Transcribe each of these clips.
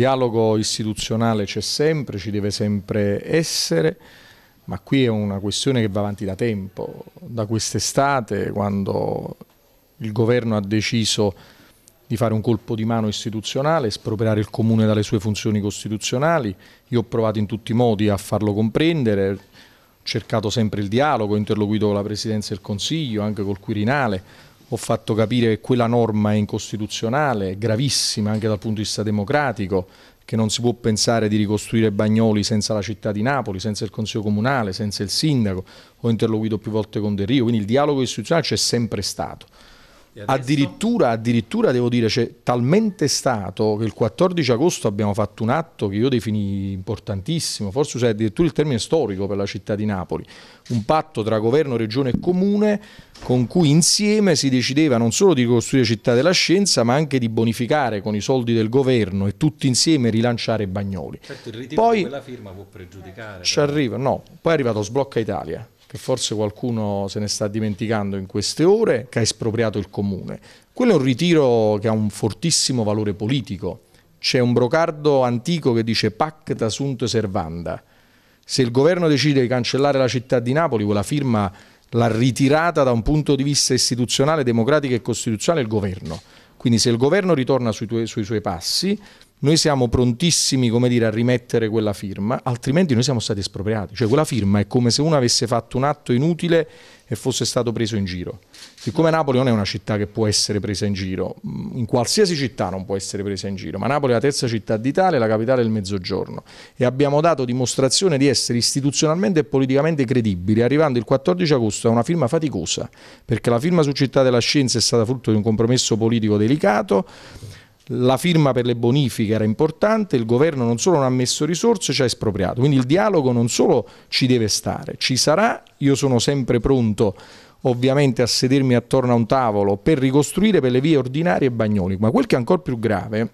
dialogo istituzionale c'è sempre, ci deve sempre essere, ma qui è una questione che va avanti da tempo, da quest'estate quando il governo ha deciso di fare un colpo di mano istituzionale, espropriare il Comune dalle sue funzioni costituzionali. Io ho provato in tutti i modi a farlo comprendere, ho cercato sempre il dialogo, ho interloquito con la Presidenza del Consiglio, anche col Quirinale, ho fatto capire che quella norma è incostituzionale, gravissima anche dal punto di vista democratico, che non si può pensare di ricostruire Bagnoli senza la città di Napoli, senza il Consiglio Comunale, senza il Sindaco, ho interloquito più volte con Del Rio, quindi il dialogo istituzionale c'è sempre stato. Addirittura, addirittura devo dire, c'è talmente stato che il 14 agosto abbiamo fatto un atto che io defini importantissimo, forse usai addirittura il termine storico per la città di Napoli, un patto tra governo, regione e comune con cui insieme si decideva non solo di costruire città della scienza ma anche di bonificare con i soldi del governo e tutti insieme rilanciare Bagnoli. Certo, il ritiro Poi, di quella firma può pregiudicare. Ci però. arriva, no. Poi è arrivato Sblocca Italia che forse qualcuno se ne sta dimenticando in queste ore, che ha espropriato il comune. Quello è un ritiro che ha un fortissimo valore politico. C'è un brocardo antico che dice pacta sunt servanda. Se il governo decide di cancellare la città di Napoli, quella firma l'ha ritirata da un punto di vista istituzionale, democratico e costituzionale il governo. Quindi se il governo ritorna sui, tuoi, sui suoi passi, noi siamo prontissimi dire, a rimettere quella firma, altrimenti noi siamo stati espropriati. Cioè quella firma è come se uno avesse fatto un atto inutile e fosse stato preso in giro. Siccome Napoli non è una città che può essere presa in giro, mm, in qualsiasi città non può essere presa in giro, ma Napoli è la terza città d'Italia, la capitale del Mezzogiorno e abbiamo dato dimostrazione di essere istituzionalmente e politicamente credibili, arrivando il 14 agosto a una firma faticosa, perché la firma su Città della Scienza è stata frutto di un compromesso politico delicato la firma per le bonifiche era importante, il governo non solo non ha messo risorse, ci ha espropriato. Quindi il dialogo non solo ci deve stare, ci sarà, io sono sempre pronto ovviamente a sedermi attorno a un tavolo per ricostruire per le vie ordinarie e Bagnoli, ma quel che è ancora più grave,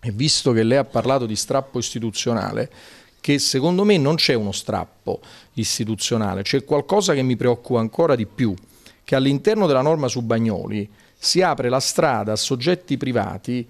e visto che lei ha parlato di strappo istituzionale, che secondo me non c'è uno strappo istituzionale, c'è qualcosa che mi preoccupa ancora di più, che all'interno della norma su Bagnoli si apre la strada a soggetti privati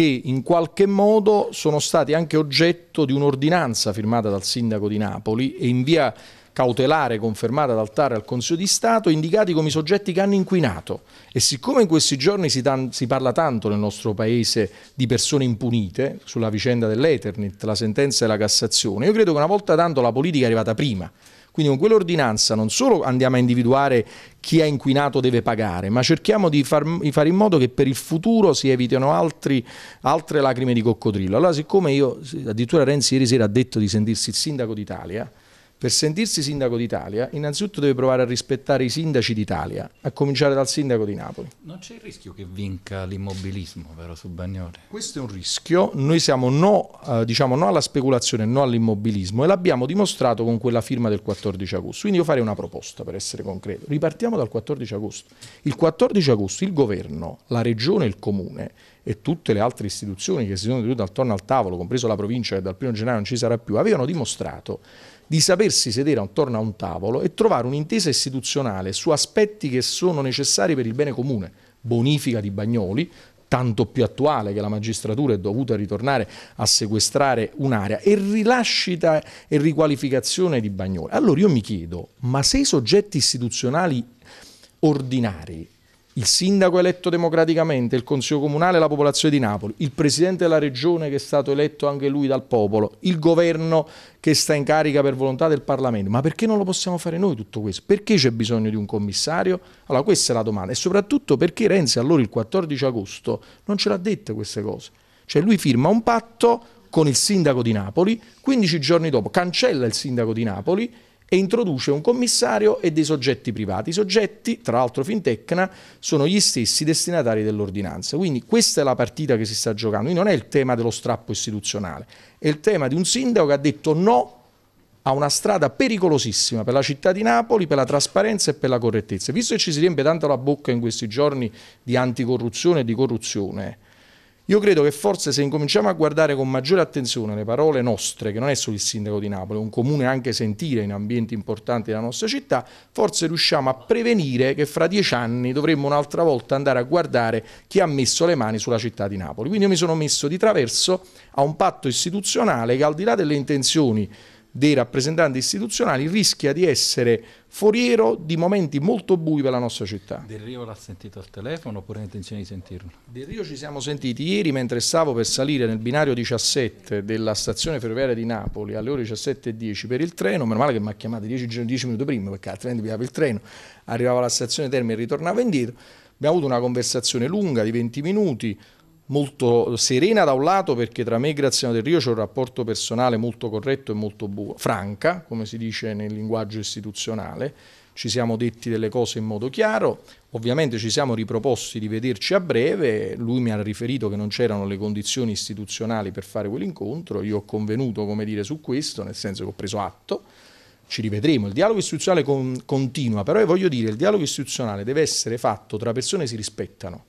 che in qualche modo sono stati anche oggetto di un'ordinanza firmata dal sindaco di Napoli e in via cautelare confermata dal TAR al Consiglio di Stato, indicati come i soggetti che hanno inquinato. E siccome in questi giorni si, si, parla tanto nel nostro paese di persone impunite, sulla vicenda dell'Eternit, la sentenza della Cassazione, io credo che una volta tanto la politica è arrivata prima. Quindi con quell'ordinanza non solo andiamo a individuare chi ha inquinato deve pagare, ma cerchiamo di, far, di fare in modo che per il futuro si evitino altri, altre lacrime di coccodrillo. Allora siccome io, addirittura Renzi ieri sera ha detto di sentirsi il sindaco d'Italia, per sentirsi sindaco d'Italia, innanzitutto deve provare a rispettare i sindaci d'Italia, a cominciare dal sindaco di Napoli. Non c'è il rischio che vinca l'immobilismo, vero Subagnore? Questo è un rischio. Noi siamo no, eh, diciamo no alla speculazione, no all'immobilismo e l'abbiamo dimostrato con quella firma del 14 agosto. Quindi io farei una proposta per essere concreto. Ripartiamo dal 14 agosto. Il 14 agosto il governo, la regione, il comune e tutte le altre istituzioni che si sono tenute attorno al tavolo, compreso la provincia che dal 1 gennaio non ci sarà più, avevano dimostrato di sapersi sedere attorno a un tavolo e trovare un'intesa istituzionale su aspetti che sono necessari per il bene comune, bonifica di Bagnoli, tanto più attuale che la magistratura è dovuta ritornare a sequestrare un'area e rilascita e riqualificazione di Bagnoli. Allora io mi chiedo, ma se i soggetti istituzionali ordinari il sindaco eletto democraticamente, il consiglio comunale e la popolazione di Napoli, il presidente della regione che è stato eletto anche lui dal popolo, il governo che sta in carica per volontà del Parlamento. Ma perché non lo possiamo fare noi tutto questo? Perché c'è bisogno di un commissario? Allora questa è la domanda e soprattutto perché Renzi allora il 14 agosto non ce l'ha dette queste cose. Cioè lui firma un patto con il sindaco di Napoli, 15 giorni dopo cancella il sindaco di Napoli e introduce un commissario e dei soggetti privati. I soggetti, tra l'altro Fintecna, sono gli stessi destinatari dell'ordinanza. Quindi questa è la partita che si sta giocando. Quindi non è il tema dello strappo istituzionale, è il tema di un sindaco che ha detto no a una strada pericolosissima per la città di Napoli, per la trasparenza e per la correttezza. Visto che ci si riempie tanto la bocca in questi giorni di anticorruzione e di corruzione, io credo che forse se incominciamo a guardare con maggiore attenzione le parole nostre, che non è solo il sindaco di Napoli, è un comune anche sentire in ambienti importanti della nostra città, forse riusciamo a prevenire che fra dieci anni dovremmo un'altra volta andare a guardare chi ha messo le mani sulla città di Napoli. Quindi io mi sono messo di traverso a un patto istituzionale che al di là delle intenzioni dei rappresentanti istituzionali rischia di essere foriero di momenti molto bui per la nostra città. Del Rio l'ha sentito al telefono oppure ha intenzione di sentirlo? Del Rio ci siamo sentiti ieri mentre stavo per salire nel binario 17 della stazione ferroviaria di Napoli alle ore 17.10 per il treno, meno male che mi ha chiamato 10, 10 minuti prima perché altrimenti piava il treno, arrivava alla stazione Terme e ritornava indietro, abbiamo avuto una conversazione lunga di 20 minuti, molto serena da un lato perché tra me e Graziano Del Rio c'è un rapporto personale molto corretto e molto buono, franca, come si dice nel linguaggio istituzionale, ci siamo detti delle cose in modo chiaro, ovviamente ci siamo riproposti di vederci a breve, lui mi ha riferito che non c'erano le condizioni istituzionali per fare quell'incontro, io ho convenuto come dire su questo, nel senso che ho preso atto, ci rivedremo, il dialogo istituzionale con, continua, però voglio dire, il dialogo istituzionale deve essere fatto tra persone che si rispettano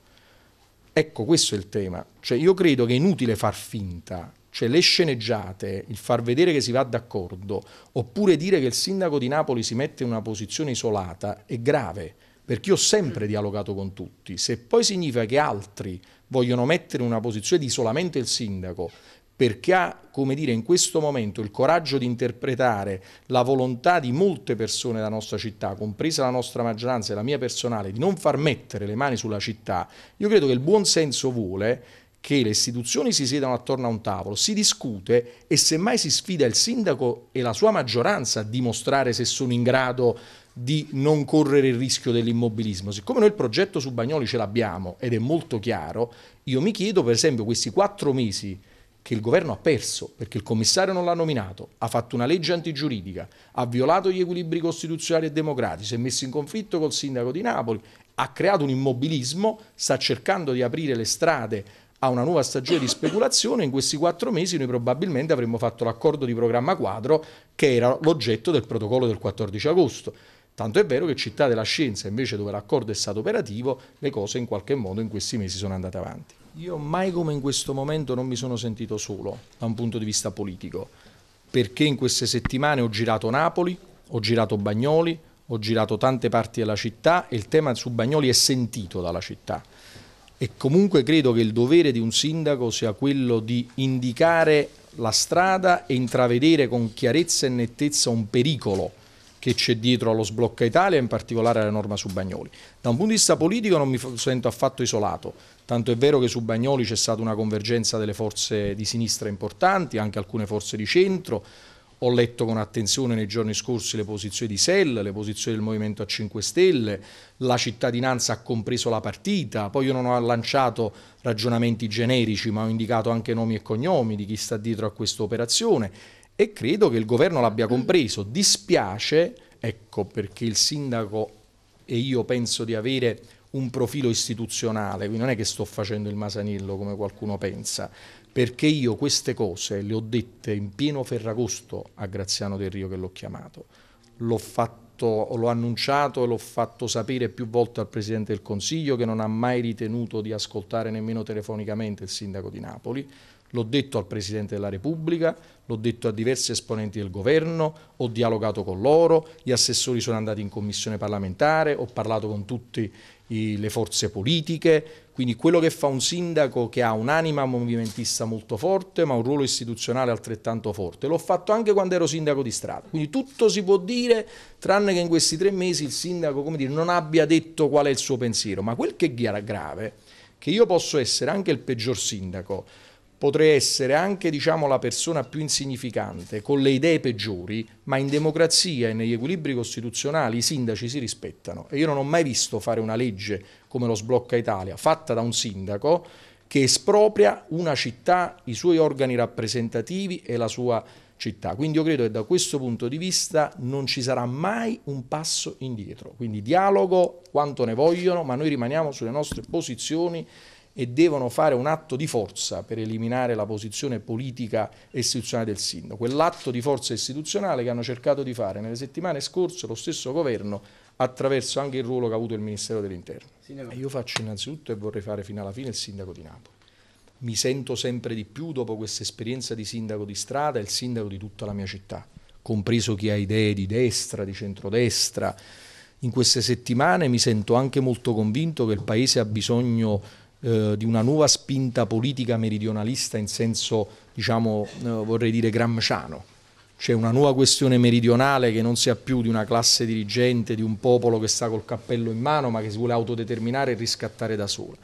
Ecco, questo è il tema. Cioè, io credo che è inutile far finta, cioè le sceneggiate, il far vedere che si va d'accordo, oppure dire che il sindaco di Napoli si mette in una posizione isolata, è grave, perché io ho sempre dialogato con tutti. Se poi significa che altri vogliono mettere in una posizione di isolamento il sindaco perché ha, come dire, in questo momento il coraggio di interpretare la volontà di molte persone della nostra città, compresa la nostra maggioranza e la mia personale, di non far mettere le mani sulla città, io credo che il buon senso vuole che le istituzioni si siedano attorno a un tavolo, si discute e semmai si sfida il sindaco e la sua maggioranza a dimostrare se sono in grado di non correre il rischio dell'immobilismo. Siccome noi il progetto su Bagnoli ce l'abbiamo ed è molto chiaro, io mi chiedo per esempio questi quattro mesi che il governo ha perso perché il commissario non l'ha nominato, ha fatto una legge antigiuridica, ha violato gli equilibri costituzionali e democratici, si è messo in conflitto col sindaco di Napoli, ha creato un immobilismo, sta cercando di aprire le strade a una nuova stagione di speculazione, in questi quattro mesi noi probabilmente avremmo fatto l'accordo di programma quadro che era l'oggetto del protocollo del 14 agosto. Tanto è vero che Città della Scienza, invece dove l'accordo è stato operativo, le cose in qualche modo in questi mesi sono andate avanti. Io mai come in questo momento non mi sono sentito solo da un punto di vista politico, perché in queste settimane ho girato Napoli, ho girato Bagnoli, ho girato tante parti della città e il tema su Bagnoli è sentito dalla città. E comunque credo che il dovere di un sindaco sia quello di indicare la strada e intravedere con chiarezza e nettezza un pericolo che c'è dietro allo sblocca Italia in particolare alla norma su Bagnoli. Da un punto di vista politico non mi sento affatto isolato, tanto è vero che su Bagnoli c'è stata una convergenza delle forze di sinistra importanti, anche alcune forze di centro, ho letto con attenzione nei giorni scorsi le posizioni di Sell, le posizioni del Movimento a 5 Stelle, la cittadinanza ha compreso la partita, poi io non ho lanciato ragionamenti generici ma ho indicato anche nomi e cognomi di chi sta dietro a questa operazione e credo che il governo l'abbia compreso. Dispiace, ecco perché il sindaco e io penso di avere un profilo istituzionale, quindi non è che sto facendo il masanillo come qualcuno pensa, perché io queste cose le ho dette in pieno Ferragosto a Graziano del Rio che l'ho chiamato, l'ho fatto, l'ho annunciato e l'ho fatto sapere più volte al Presidente del Consiglio che non ha mai ritenuto di ascoltare nemmeno telefonicamente il Sindaco di Napoli, L'ho detto al Presidente della Repubblica, l'ho detto a diversi esponenti del governo, ho dialogato con loro, gli assessori sono andati in commissione parlamentare, ho parlato con tutte le forze politiche, quindi quello che fa un sindaco che ha un'anima movimentista molto forte ma un ruolo istituzionale altrettanto forte, l'ho fatto anche quando ero sindaco di strada, quindi tutto si può dire tranne che in questi tre mesi il sindaco dire, non abbia detto qual è il suo pensiero, ma quel che è grave che io posso essere anche il peggior sindaco, potrei essere anche diciamo, la persona più insignificante, con le idee peggiori, ma in democrazia e negli equilibri costituzionali i sindaci si rispettano. E io non ho mai visto fare una legge come lo sblocca Italia, fatta da un sindaco, che espropria una città, i suoi organi rappresentativi e la sua città. Quindi io credo che da questo punto di vista non ci sarà mai un passo indietro. Quindi dialogo quanto ne vogliono, ma noi rimaniamo sulle nostre posizioni e devono fare un atto di forza per eliminare la posizione politica e istituzionale del sindaco. Quell'atto di forza istituzionale che hanno cercato di fare nelle settimane scorse lo stesso governo attraverso anche il ruolo che ha avuto il Ministero dell'Interno. Io faccio innanzitutto e vorrei fare fino alla fine il sindaco di Napoli. Mi sento sempre di più dopo questa esperienza di sindaco di strada e il sindaco di tutta la mia città, compreso chi ha idee di destra, di centrodestra. In queste settimane mi sento anche molto convinto che il Paese ha bisogno di eh, di una nuova spinta politica meridionalista in senso, diciamo, eh, vorrei dire gramsciano. C'è una nuova questione meridionale che non sia più di una classe dirigente, di un popolo che sta col cappello in mano, ma che si vuole autodeterminare e riscattare da sola.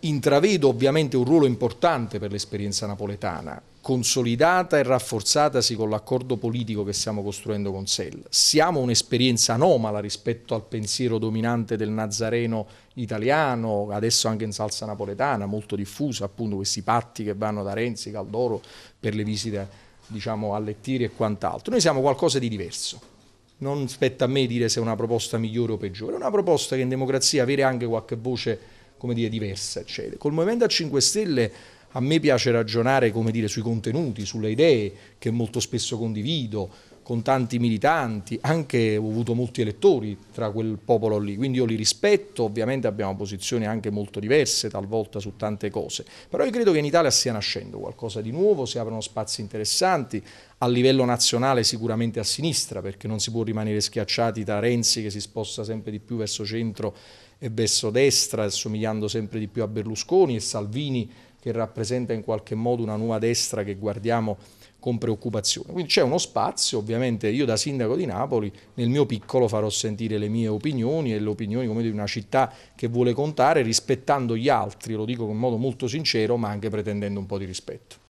Intravedo ovviamente un ruolo importante per l'esperienza napoletana, consolidata e rafforzatasi con l'accordo politico che stiamo costruendo con SEL. Siamo un'esperienza anomala rispetto al pensiero dominante del Nazareno italiano, adesso anche in salsa napoletana, molto diffusa, appunto questi patti che vanno da Renzi, Caldoro, per le visite diciamo, a Lettiri e quant'altro. Noi siamo qualcosa di diverso. Non spetta a me dire se è una proposta migliore o peggiore, è una proposta che in democrazia avere anche qualche voce come dire, diversa eccetera. Col Movimento a 5 Stelle a me piace ragionare dire, sui contenuti, sulle idee che molto spesso condivido con tanti militanti, anche ho avuto molti elettori tra quel popolo lì, quindi io li rispetto, ovviamente abbiamo posizioni anche molto diverse talvolta su tante cose, però io credo che in Italia stia nascendo qualcosa di nuovo, si aprono spazi interessanti, a livello nazionale sicuramente a sinistra, perché non si può rimanere schiacciati da Renzi che si sposta sempre di più verso centro e verso destra, somigliando sempre di più a Berlusconi e Salvini che rappresenta in qualche modo una nuova destra che guardiamo con preoccupazione. Quindi c'è uno spazio, ovviamente io da sindaco di Napoli nel mio piccolo farò sentire le mie opinioni e le opinioni come di una città che vuole contare rispettando gli altri, lo dico in modo molto sincero ma anche pretendendo un po' di rispetto.